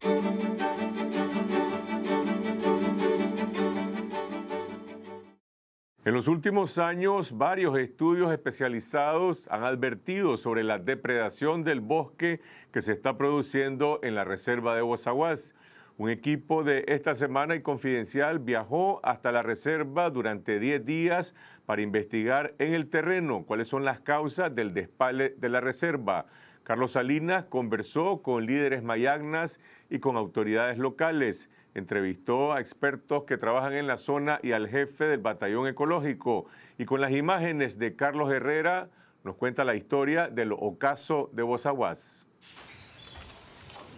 En los últimos años, varios estudios especializados han advertido sobre la depredación del bosque que se está produciendo en la reserva de Bozaguas. Un equipo de esta semana y confidencial viajó hasta la reserva durante 10 días para investigar en el terreno cuáles son las causas del despale de la reserva. Carlos Salinas conversó con líderes mayagnas y con autoridades locales. Entrevistó a expertos que trabajan en la zona y al jefe del batallón ecológico. Y con las imágenes de Carlos Herrera nos cuenta la historia del ocaso de Bozaguas.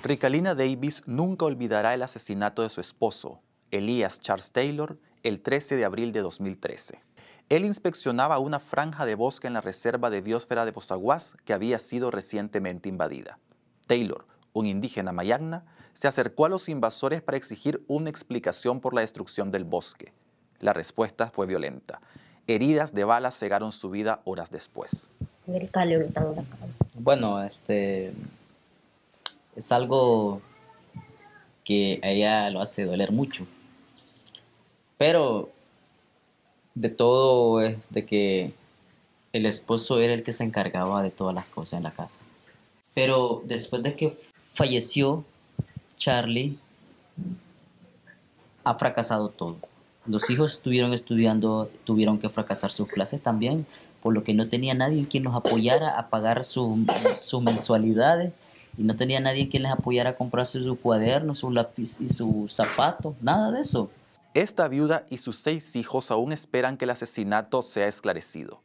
Ricalina Davis nunca olvidará el asesinato de su esposo, Elías Charles Taylor, el 13 de abril de 2013. Él inspeccionaba una franja de bosque en la reserva de biosfera de Bosaguas que había sido recientemente invadida. Taylor, un indígena mayagna, se acercó a los invasores para exigir una explicación por la destrucción del bosque. La respuesta fue violenta. Heridas de balas cegaron su vida horas después. Bueno, este es algo que a ella lo hace doler mucho. Pero de todo es de que el esposo era el que se encargaba de todas las cosas en la casa. Pero después de que falleció Charlie, ha fracasado todo. Los hijos estuvieron estudiando, tuvieron que fracasar sus clases también, por lo que no tenía nadie quien los apoyara a pagar sus, mensualidades y no tenía nadie quien les apoyara a comprarse sus cuadernos, sus lápiz y sus zapatos, nada de eso. Esta viuda y sus seis hijos aún esperan que el asesinato sea esclarecido.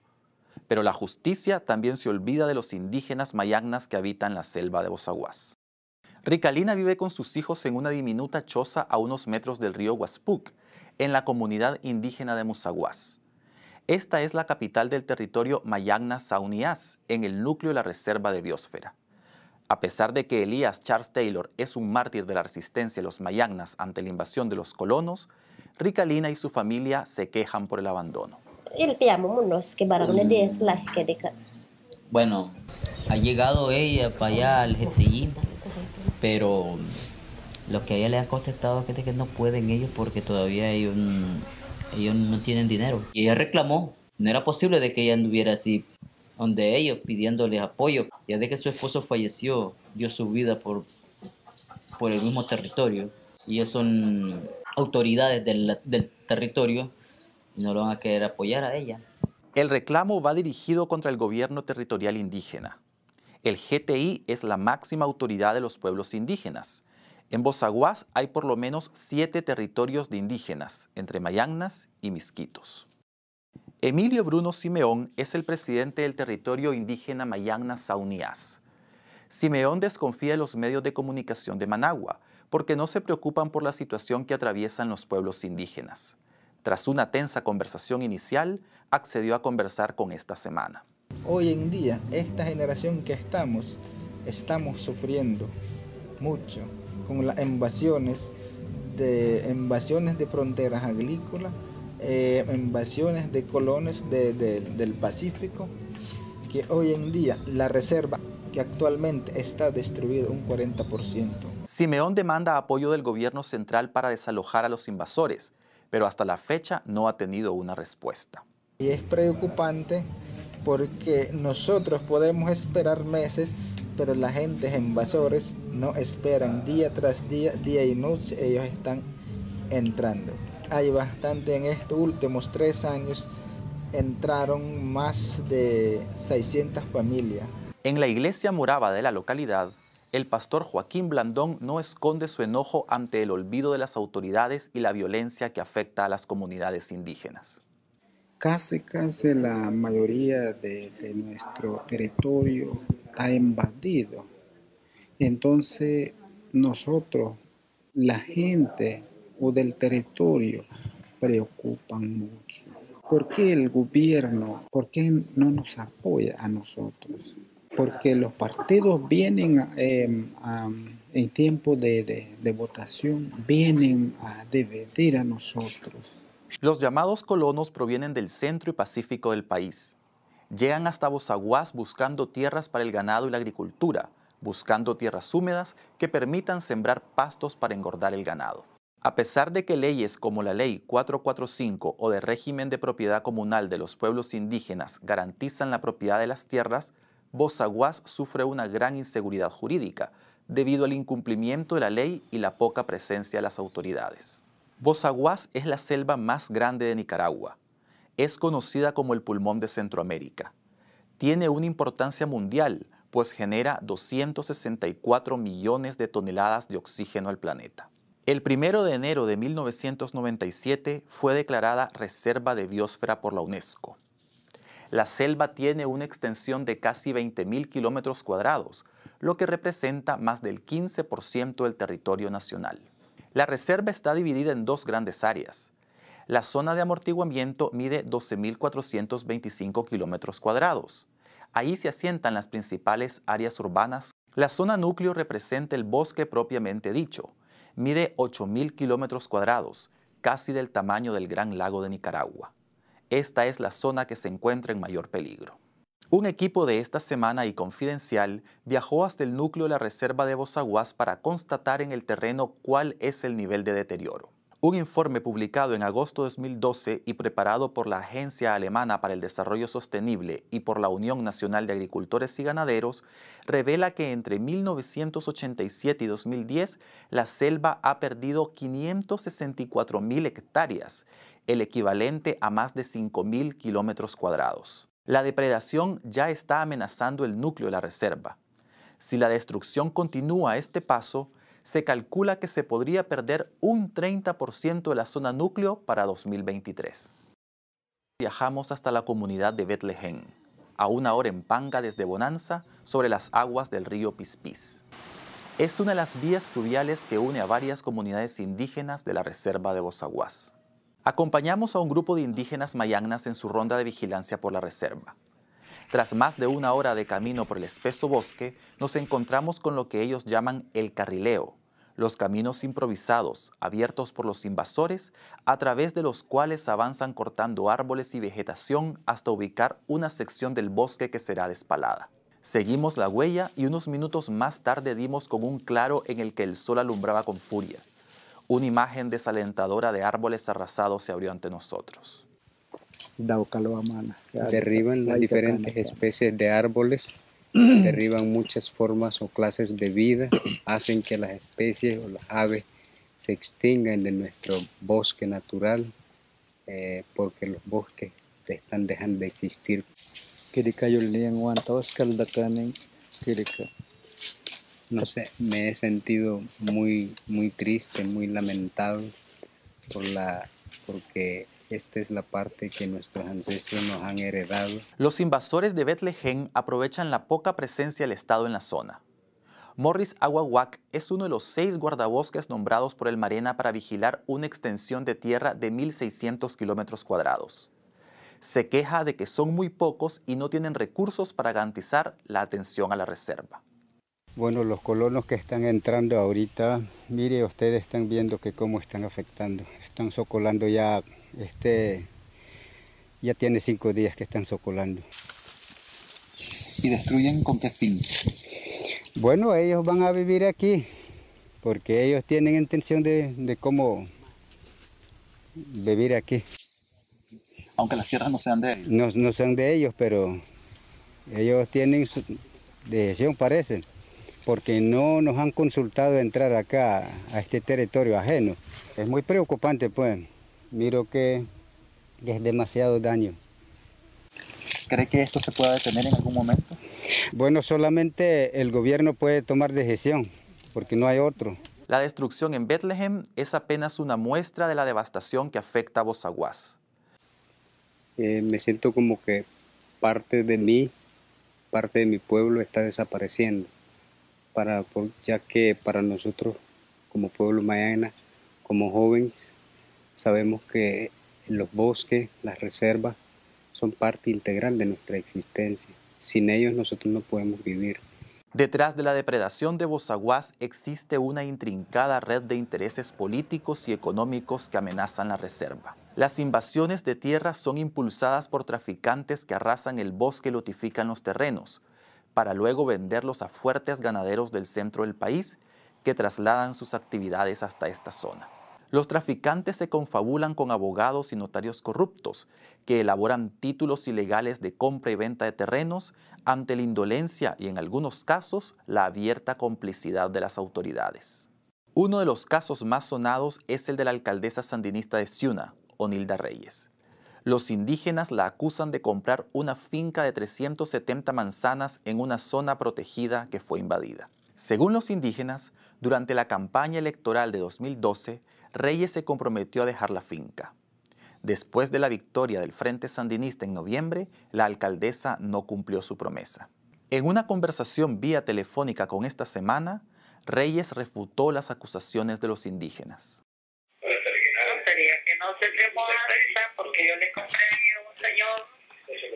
Pero la justicia también se olvida de los indígenas mayagnas que habitan la selva de Bozaguas. Ricalina vive con sus hijos en una diminuta choza a unos metros del río Huaspuc, en la comunidad indígena de Musaguas. Esta es la capital del territorio Mayagna Saunias, en el núcleo de la reserva de biosfera. A pesar de que Elías Charles Taylor es un mártir de la resistencia de los Mayagnas ante la invasión de los colonos, Ricalina y su familia se quejan por el abandono. Bueno, ha llegado ella para allá al GTI, pero lo que ella le ha contestado es que no pueden ellos porque todavía ellos, mm, ellos no tienen dinero. Y ella reclamó, no era posible de que ella anduviera así donde ellos pidiéndoles apoyo. Ya de que su esposo falleció, dio su vida por, por el mismo territorio. Y eso autoridades del, territorio no lo van a querer apoyar a ella. El reclamo va dirigido contra el gobierno territorial indígena. El GTI es la máxima autoridad de los pueblos indígenas. En Bozaguas hay por lo menos siete territorios de indígenas, entre mayagnas y misquitos. Emilio Bruno Simeón es el presidente del territorio indígena mayagna Saunías. Simeón desconfía de los medios de comunicación de Managua, porque no se preocupan por la situación que atraviesan los pueblos indígenas. Tras una tensa conversación inicial, accedió a conversar con esta semana. Hoy en día, esta generación que estamos, estamos sufriendo mucho con las invasiones de, invasiones de fronteras agrícolas, eh, invasiones de colones del Pacífico, que hoy en día la reserva que actualmente está destruido un 40%. Simeón demanda apoyo del gobierno central para desalojar a los invasores, pero hasta la fecha no ha tenido una respuesta. Y es preocupante porque nosotros podemos esperar meses, pero la gente invasores no esperan día tras día, día y noche, ellos están entrando. Hay bastante en estos últimos tres años, entraron más de 600 familias en la iglesia morava de la localidad, el pastor Joaquín Blandón no esconde su enojo ante el olvido de las autoridades y la violencia que afecta a las comunidades indígenas. Casi, casi la mayoría de, nuestro territorio ha invadido. Entonces nosotros, la gente o del territorio, preocupan mucho. ¿Por qué el gobierno, por qué no nos apoya a nosotros? porque los partidos vienen em, en tiempo de, votación, vienen a debatir a nosotros. Los llamados colonos provienen del centro y pacífico del país. Llegan hasta Bozaguas buscando tierras para el ganado y la agricultura, buscando tierras húmedas que permitan sembrar pastos para engordar el ganado. A pesar de que leyes como la Ley 445 o de régimen de propiedad comunal de los pueblos indígenas garantizan la propiedad de las tierras, Bozaguas sufre una gran inseguridad jurídica debido al incumplimiento de la ley y la poca presencia de las autoridades. Bozaguas es la selva más grande de Nicaragua. Es conocida como el pulmón de Centroamérica. Tiene una importancia mundial, pues genera 264 millones de toneladas de oxígeno al planeta. El 1 de enero de 1997 fue declarada Reserva de Biosfera por la UNESCO. La selva tiene una extensión de casi 20.000 kilómetros cuadrados, lo que representa más del 15% del territorio nacional. La reserva está dividida en dos grandes áreas. La zona de amortiguamiento mide 12.425 kilómetros cuadrados. Ahí se asientan las principales áreas urbanas. La zona núcleo representa el bosque propiamente dicho. Mide 8.000 kilómetros cuadrados, casi del tamaño del Gran Lago de Nicaragua esta es la zona que se encuentra en mayor peligro. Un equipo de esta semana y confidencial viajó hasta el núcleo de la reserva de Bozaguas para constatar en el terreno cuál es el nivel de deterioro. Un informe publicado en agosto de 2012 y preparado por la Agencia Alemana para el Desarrollo Sostenible y por la Unión Nacional de Agricultores y Ganaderos revela que entre 1987 y 2010 la selva ha perdido 564.000 hectáreas el equivalente a más de 5.000 kilómetros cuadrados. La depredación ya está amenazando el núcleo de la reserva. Si la destrucción continúa a este paso, se calcula que se podría perder un 30% de la zona núcleo para 2023. Viajamos hasta la comunidad de Bethlehem, a una hora en Panga desde Bonanza, sobre las aguas del río Pispis. Es una de las vías fluviales que une a varias comunidades indígenas de la reserva de Bosaguas acompañamos a un grupo de indígenas mayagnas en su ronda de vigilancia por la reserva. Tras más de una hora de camino por el espeso bosque, nos encontramos con lo que ellos llaman el carrileo, los caminos improvisados abiertos por los invasores, a través de los cuales avanzan cortando árboles y vegetación hasta ubicar una sección del bosque que será despalada. Seguimos la huella y unos minutos más tarde dimos con un claro en el que el sol alumbraba con furia una imagen desalentadora de árboles arrasados se abrió ante nosotros. Derriban las diferentes especies de árboles, derriban muchas formas o clases de vida, hacen que las especies o las aves se extingan de nuestro bosque natural, eh, porque los bosques están dejando de existir no sé, me he sentido muy, muy triste, muy lamentado porque esta es la parte que nuestros ancestros nos han heredado. Los invasores de Betlehem aprovechan la poca presencia del Estado en la zona. Morris Aguaguac es uno de los seis guardabosques nombrados por el Marena para vigilar una extensión de tierra de 1.600 kilómetros cuadrados. Se queja de que son muy pocos y no tienen recursos para garantizar la atención a la reserva. Bueno, los colonos que están entrando ahorita, mire, ustedes están viendo que cómo están afectando. Están socolando ya, este, ya tiene cinco días que están socolando. ¿Y destruyen con qué fin? Bueno, ellos van a vivir aquí, porque ellos tienen intención de, cómo vivir aquí. Aunque las tierras no sean de ellos. No, no sean de ellos, pero ellos tienen su decisión, parece porque no nos han consultado entrar acá, a este territorio ajeno. Es muy preocupante, pues. Miro que es demasiado daño. ¿Cree que esto se pueda detener en algún momento? Bueno, solamente el gobierno puede tomar decisión, porque no hay otro. La destrucción en Bethlehem es apenas una muestra de la devastación que afecta a Bozaguas. Eh, me siento como que parte de mí, parte de mi pueblo está desapareciendo ya que para nosotros como pueblo mayana, como jóvenes, sabemos que los bosques, las reservas, son parte integral de nuestra existencia. Sin ellos nosotros no podemos vivir. Detrás de la depredación de Bozaguas existe una intrincada red de intereses políticos y económicos que amenazan la reserva. Las invasiones de tierra son impulsadas por traficantes que arrasan el bosque y lotifican los terrenos, para luego venderlos a fuertes ganaderos del centro del país que trasladan sus actividades hasta esta zona. Los traficantes se confabulan con abogados y notarios corruptos que elaboran títulos ilegales de compra y venta de terrenos ante la indolencia y en algunos casos la abierta complicidad de las autoridades. Uno de los casos más sonados es el de la alcaldesa sandinista de Ciuna, Onilda Reyes, los indígenas la acusan de comprar una finca de 370 manzanas en una zona protegida que fue invadida. Según los indígenas, durante la campaña electoral de 2012, Reyes se comprometió a dejar la finca. Después de la victoria del Frente Sandinista en noviembre, la alcaldesa no cumplió su promesa. En una conversación vía telefónica con esta semana, Reyes refutó las acusaciones de los indígenas porque yo le compré a un señor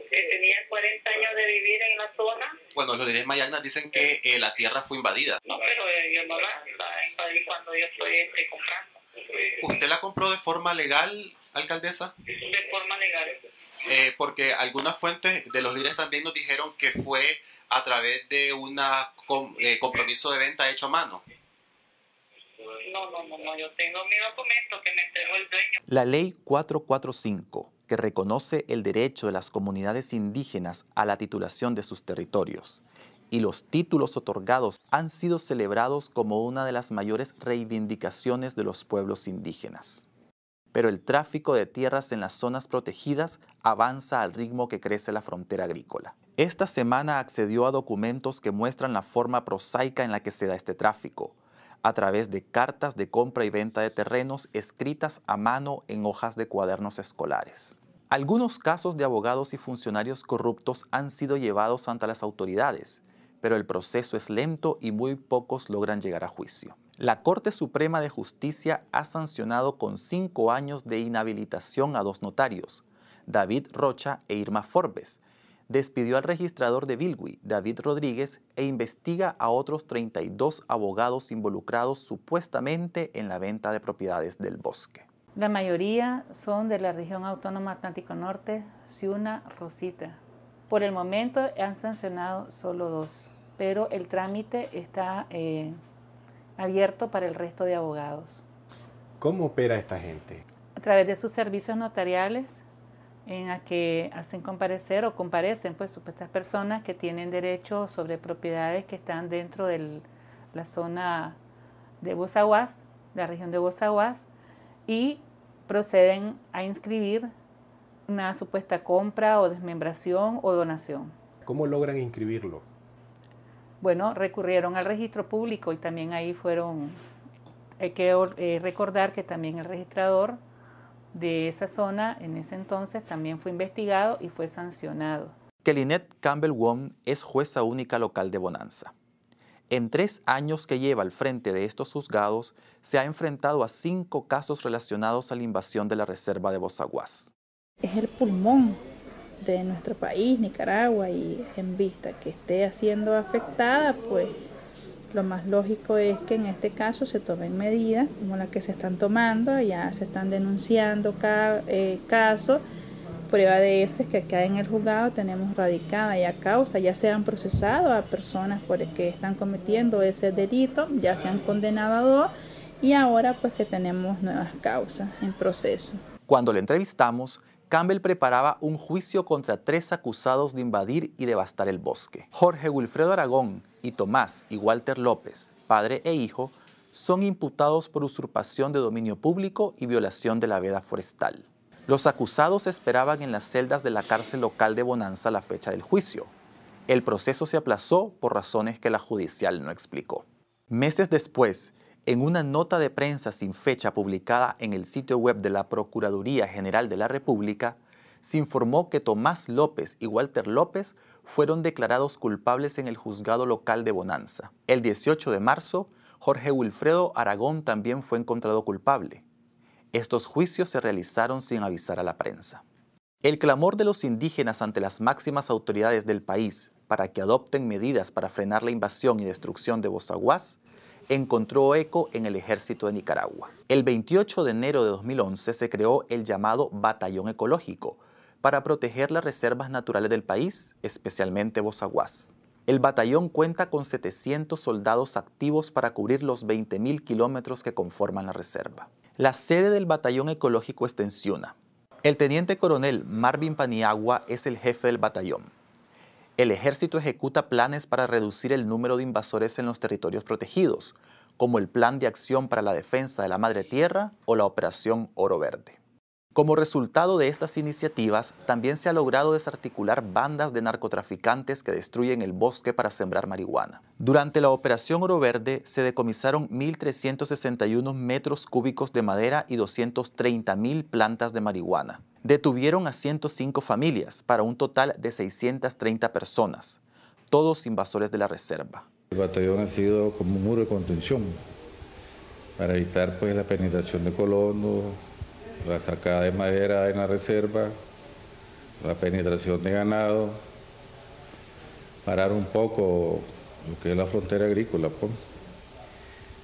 que tenía 40 años de vivir en la zona. Bueno, los líderes mayanas dicen que eh, la tierra fue invadida. No, pero eh, yo no la, invadí cuando yo estoy este, comprando. ¿Usted la compró de forma legal, alcaldesa? De forma legal. Eh, porque algunas fuentes de los líderes también nos dijeron que fue a través de un compromiso de venta hecho a mano. No, no, no, yo tengo mi documento que me entregó el La ley 445 que reconoce el derecho de las comunidades indígenas a la titulación de sus territorios. Y los títulos otorgados han sido celebrados como una de las mayores reivindicaciones de los pueblos indígenas. Pero el tráfico de tierras en las zonas protegidas avanza al ritmo que crece la frontera agrícola. Esta semana accedió a documentos que muestran la forma prosaica en la que se da este tráfico, a través de cartas de compra y venta de terrenos escritas a mano en hojas de cuadernos escolares. Algunos casos de abogados y funcionarios corruptos han sido llevados ante las autoridades, pero el proceso es lento y muy pocos logran llegar a juicio. La Corte Suprema de Justicia ha sancionado con cinco años de inhabilitación a dos notarios, David Rocha e Irma Forbes, despidió al registrador de Bilwi, David Rodríguez, e investiga a otros 32 abogados involucrados supuestamente en la venta de propiedades del bosque. La mayoría son de la región autónoma Atlántico Norte, Ciuna, Rosita. Por el momento han sancionado solo dos, pero el trámite está eh, abierto para el resto de abogados. ¿Cómo opera esta gente? A través de sus servicios notariales, en la que hacen comparecer o comparecen pues supuestas personas que tienen derecho sobre propiedades que están dentro de la zona de Bozaguas, la región de Bozaguas, y proceden a inscribir una supuesta compra o desmembración o donación. ¿Cómo logran inscribirlo? Bueno, recurrieron al registro público y también ahí fueron, hay que eh, recordar que también el registrador de esa zona en ese entonces también fue investigado y fue sancionado. Kelinette Campbell Wong es jueza única local de Bonanza. En tres años que lleva al frente de estos juzgados, se ha enfrentado a cinco casos relacionados a la invasión de la reserva de Bozaguas. Es el pulmón de nuestro país, Nicaragua, y en vista que esté siendo afectada, pues lo más lógico es que en este caso se tomen medidas como las que se están tomando, ya se están denunciando cada eh, caso. Prueba de esto es que acá en el juzgado tenemos radicada ya causa, ya se han procesado a personas por que están cometiendo ese delito, ya se han condenado a dos y ahora pues que tenemos nuevas causas en proceso. Cuando le entrevistamos, Campbell preparaba un juicio contra tres acusados de invadir y devastar el bosque. Jorge Wilfredo Aragón, y Tomás y Walter López, padre e hijo, son imputados por usurpación de dominio público y violación de la veda forestal. Los acusados esperaban en las celdas de la cárcel local de Bonanza la fecha del juicio. El proceso se aplazó por razones que la judicial no explicó. Meses después, en una nota de prensa sin fecha publicada en el sitio web de la Procuraduría General de la República, se informó que Tomás López y Walter López fueron declarados culpables en el juzgado local de Bonanza. El 18 de marzo, Jorge Wilfredo Aragón también fue encontrado culpable. Estos juicios se realizaron sin avisar a la prensa. El clamor de los indígenas ante las máximas autoridades del país para que adopten medidas para frenar la invasión y destrucción de Bozaguas encontró eco en el ejército de Nicaragua. El 28 de enero de 2011 se creó el llamado Batallón Ecológico para proteger las reservas naturales del país, especialmente Bozaguas. El batallón cuenta con 700 soldados activos para cubrir los 20.000 kilómetros que conforman la reserva. La sede del batallón ecológico es El teniente coronel Marvin Paniagua es el jefe del batallón. El ejército ejecuta planes para reducir el número de invasores en los territorios protegidos, como el Plan de Acción para la Defensa de la Madre Tierra o la Operación Oro Verde. Como resultado de estas iniciativas, también se ha logrado desarticular bandas de narcotraficantes que destruyen el bosque para sembrar marihuana. Durante la operación Oro Verde se decomisaron 1.361 metros cúbicos de madera y 230.000 plantas de marihuana. Detuvieron a 105 familias para un total de 630 personas, todos invasores de la reserva. El batallón ha sido como un muro de contención para evitar pues, la penetración de colonos, la sacada de madera en la reserva, la penetración de ganado, parar un poco lo que es la frontera agrícola. Pues.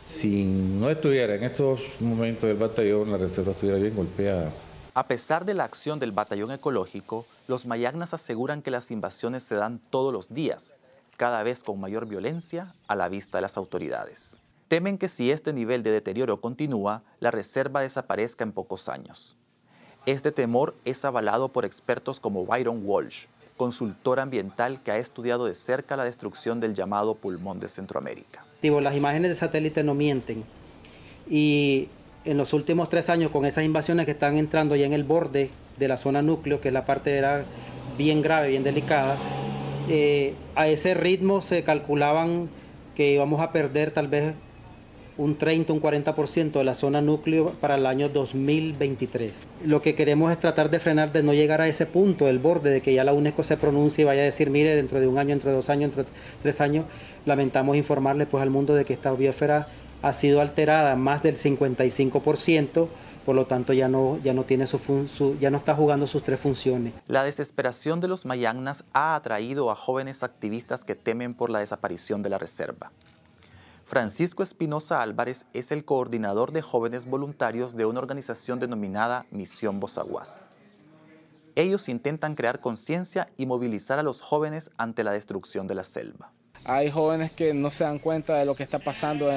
Si no estuviera en estos momentos el batallón, la reserva estuviera bien golpeada. A pesar de la acción del batallón ecológico, los mayagnas aseguran que las invasiones se dan todos los días, cada vez con mayor violencia a la vista de las autoridades temen que si este nivel de deterioro continúa, la reserva desaparezca en pocos años. Este temor es avalado por expertos como Byron Walsh, consultor ambiental que ha estudiado de cerca la destrucción del llamado pulmón de Centroamérica. Las imágenes de satélite no mienten y en los últimos tres años con esas invasiones que están entrando ya en el borde de la zona núcleo, que es la parte era bien grave, bien delicada, eh, a ese ritmo se calculaban que íbamos a perder tal vez un 30, un 40% de la zona núcleo para el año 2023. Lo que queremos es tratar de frenar, de no llegar a ese punto, el borde, de que ya la UNESCO se pronuncie y vaya a decir, mire, dentro de un año, dentro de dos años, dentro de tres años, lamentamos informarle pues al mundo de que esta biosfera ha sido alterada más del 55%, por lo tanto ya no, ya no, tiene su, ya no está jugando sus tres funciones. La desesperación de los mayagnas ha atraído a jóvenes activistas que temen por la desaparición de la reserva. Francisco Espinosa Álvarez es el coordinador de jóvenes voluntarios de una organización denominada Misión Bozaguas. Ellos intentan crear conciencia y movilizar a los jóvenes ante la destrucción de la selva. Hay jóvenes que no se dan cuenta de lo que está pasando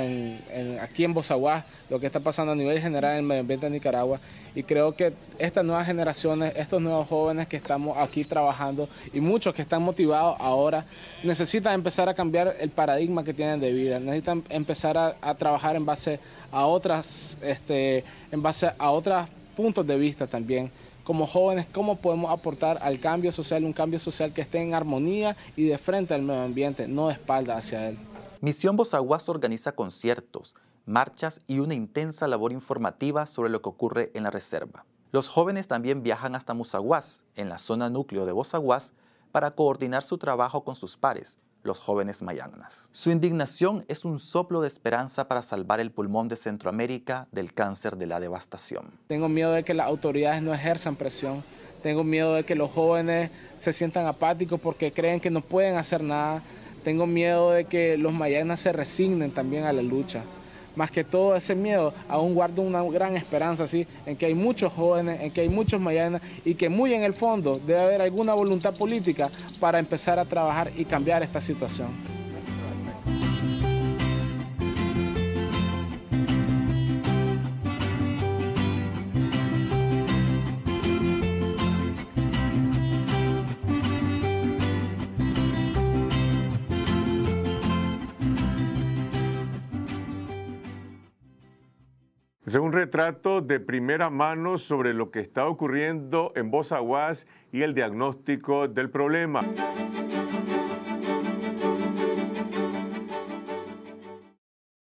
aquí en Bozaguá, lo que está pasando a nivel general en el medio ambiente de Nicaragua. Y creo que estas nuevas generaciones, estos nuevos jóvenes que estamos aquí trabajando y muchos que están motivados ahora, necesitan empezar a cambiar el paradigma que tienen de vida, necesitan empezar a, trabajar en base a otras, este, en base a otros puntos de vista también como jóvenes cómo podemos aportar al cambio social, un cambio social que esté en armonía y de frente al medio ambiente, no de espalda hacia él. Misión Bozaguas organiza conciertos, marchas y una intensa labor informativa sobre lo que ocurre en la reserva. Los jóvenes también viajan hasta Musaguas, en la zona núcleo de Bozaguas, para coordinar su trabajo con sus pares los jóvenes mayagnas. Su indignación es un soplo de esperanza para salvar el pulmón de Centroamérica del cáncer de la devastación. Tengo miedo de que las autoridades no ejerzan presión. Tengo miedo de que los jóvenes se sientan apáticos porque creen que no pueden hacer nada. Tengo miedo de que los mayagnas se resignen también a la lucha más que todo ese miedo, aún guardo una gran esperanza en que hay muchos jóvenes, en que hay muchos mayanas y que muy en el fondo debe haber alguna voluntad política para empezar a trabajar y cambiar esta situación. trato de primera mano sobre lo que está ocurriendo en Bozaguas y el diagnóstico del problema.